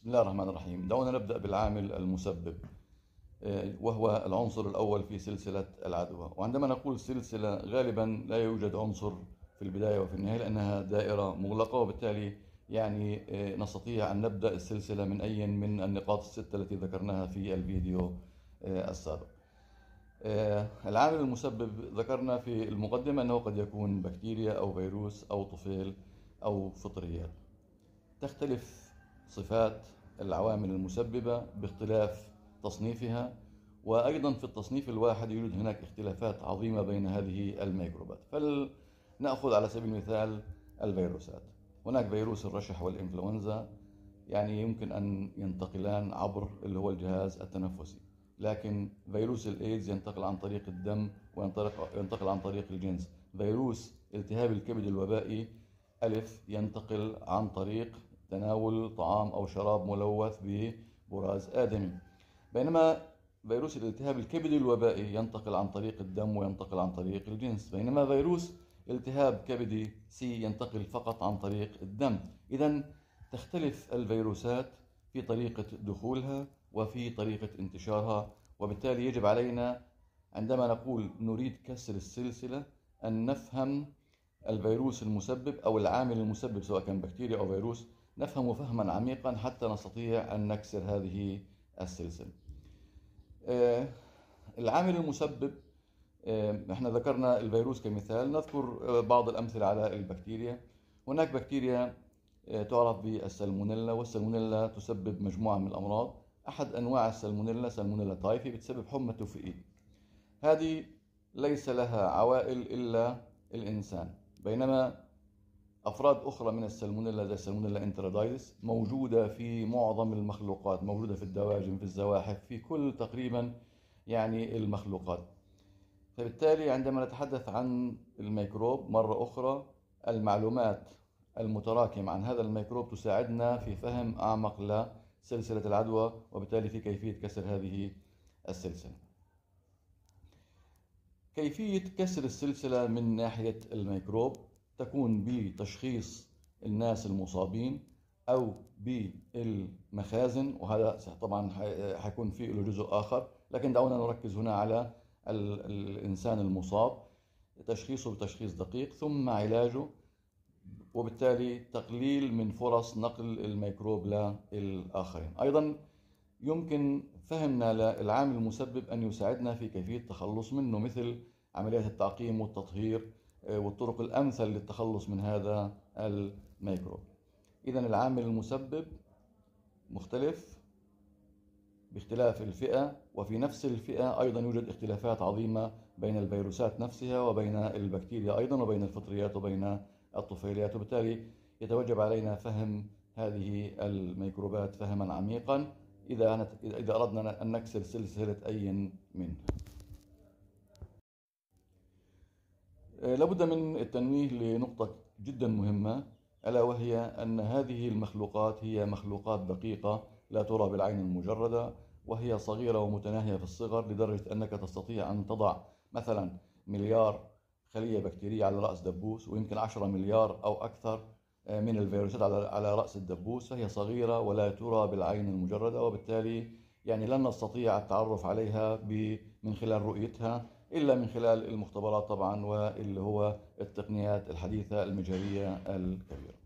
بسم الله الرحمن الرحيم دعونا نبدأ بالعامل المسبب آه، وهو العنصر الأول في سلسلة العدوى وعندما نقول سلسلة غالبا لا يوجد عنصر في البداية وفي النهاية لأنها دائرة مغلقة وبالتالي يعني آه، نستطيع أن نبدأ السلسلة من أي من النقاط الستة التي ذكرناها في الفيديو آه، السابق العامل المسبب ذكرنا في المقدمة أنه قد يكون بكتيريا أو فيروس أو طفيل أو فطريات تختلف صفات العوامل المسببة باختلاف تصنيفها وأيضا في التصنيف الواحد يوجد هناك اختلافات عظيمة بين هذه الميكروبات فلنأخذ على سبيل المثال الفيروسات هناك فيروس الرشح والإنفلونزا يعني يمكن أن ينتقلان عبر اللي هو الجهاز التنفسي لكن فيروس الإيدز ينتقل عن طريق الدم وينتقل عن طريق الجنس فيروس التهاب الكبد الوبائي ألف ينتقل عن طريق تناول طعام أو شراب ملوث ببراز آدمي بينما فيروس الالتهاب الكبدي الوبائي ينتقل عن طريق الدم وينتقل عن طريق الجنس بينما فيروس التهاب كبدي سي ينتقل فقط عن طريق الدم إذا تختلف الفيروسات في طريقة دخولها وفي طريقة انتشارها وبالتالي يجب علينا عندما نقول نريد كسر السلسلة أن نفهم الفيروس المسبب أو العامل المسبب سواء كان بكتيريا أو فيروس نفهم فهما عميقا حتى نستطيع أن نكسر هذه السلسلة آه، العامل المسبب آه، احنا ذكرنا الفيروس كمثال نذكر آه، بعض الأمثلة على البكتيريا هناك بكتيريا تعرف بالسالمونيلا والسالمونيلا تسبب مجموعة من الأمراض أحد أنواع السالمونيلا سالمونيلا تايفي بتسبب حمى تفئية هذه ليس لها عوائل إلا الإنسان بينما أفراد أخرى من السلمونيلا زي السلمونيلا انترادايتس موجودة في معظم المخلوقات موجودة في الدواجن في الزواحف في كل تقريبا يعني المخلوقات فبالتالي عندما نتحدث عن الميكروب مرة أخرى المعلومات المتراكمة عن هذا الميكروب تساعدنا في فهم أعمق لسلسلة العدوى وبالتالي في كيفية كسر هذه السلسلة كيفية كسر السلسلة من ناحية الميكروب تكون بتشخيص الناس المصابين او بالمخازن وهذا طبعا حيكون فيه له جزء اخر لكن دعونا نركز هنا على الانسان المصاب تشخيصه بتشخيص دقيق ثم علاجه وبالتالي تقليل من فرص نقل الميكروب للاخرين ايضا يمكن فهمنا للعامل المسبب ان يساعدنا في كيفيه التخلص منه مثل عمليات التعقيم والتطهير آه، والطرق الأمثل للتخلص من هذا الميكروب إذا العامل المسبب مختلف باختلاف الفئة وفي نفس الفئة أيضا يوجد اختلافات عظيمة بين الفيروسات نفسها وبين البكتيريا أيضا وبين الفطريات وبين الطفيليات وبالتالي يتوجب علينا فهم هذه الميكروبات فهما عميقا إذا إذا أردنا أن نكسر سلسلة أي منها آه، لابد من التنويه لنقطة جدا مهمة ألا وهي أن هذه المخلوقات هي مخلوقات دقيقة لا ترى بالعين المجردة وهي صغيرة ومتناهية في الصغر لدرجة أنك تستطيع أن تضع مثلا مليار خلية بكتيرية على رأس دبوس ويمكن 10 مليار أو أكثر آه، من الفيروسات على رأس الدبوس فهي صغيرة ولا ترى بالعين المجردة وبالتالي يعني لن نستطيع التعرف عليها من خلال رؤيتها إلا من خلال المختبرات طبعا واللي هو التقنيات الحديثة المجهرية الكبيرة